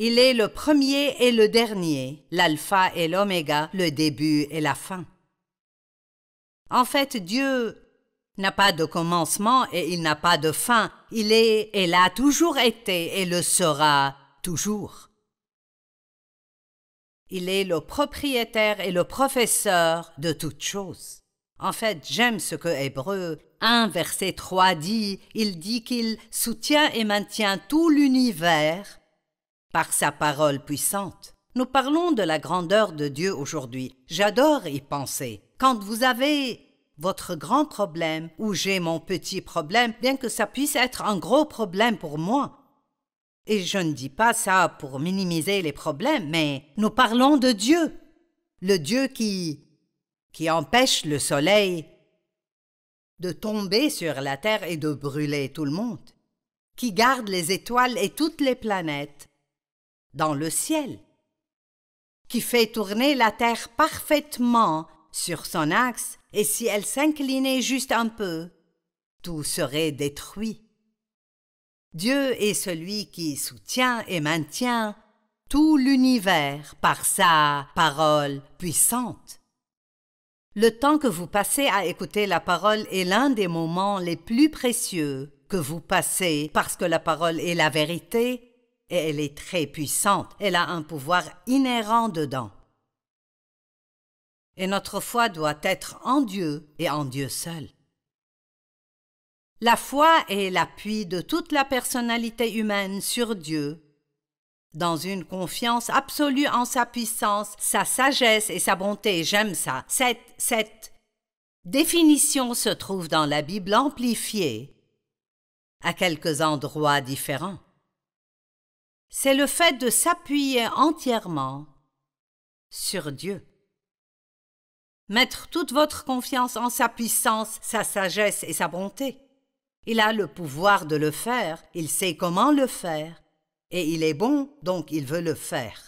Il est le premier et le dernier, l'alpha et l'oméga, le début et la fin. En fait, Dieu n'a pas de commencement et il n'a pas de fin. Il est et l'a toujours été et le sera toujours. Il est le propriétaire et le professeur de toutes choses. En fait, j'aime ce que Hébreu 1, verset 3 dit. Il dit qu'il soutient et maintient tout l'univers par sa parole puissante. Nous parlons de la grandeur de Dieu aujourd'hui. J'adore y penser. Quand vous avez votre grand problème ou j'ai mon petit problème, bien que ça puisse être un gros problème pour moi. Et je ne dis pas ça pour minimiser les problèmes, mais nous parlons de Dieu. Le Dieu qui qui empêche le soleil de tomber sur la terre et de brûler tout le monde, qui garde les étoiles et toutes les planètes, dans le ciel, qui fait tourner la terre parfaitement sur son axe, et si elle s'inclinait juste un peu, tout serait détruit. Dieu est celui qui soutient et maintient tout l'univers par sa parole puissante. Le temps que vous passez à écouter la parole est l'un des moments les plus précieux que vous passez parce que la parole est la vérité et elle est très puissante, elle a un pouvoir inhérent dedans. Et notre foi doit être en Dieu et en Dieu seul. La foi est l'appui de toute la personnalité humaine sur Dieu, dans une confiance absolue en sa puissance, sa sagesse et sa bonté. J'aime ça. Cette, cette définition se trouve dans la Bible amplifiée à quelques endroits différents c'est le fait de s'appuyer entièrement sur Dieu. Mettre toute votre confiance en sa puissance, sa sagesse et sa bonté. Il a le pouvoir de le faire, il sait comment le faire, et il est bon, donc il veut le faire.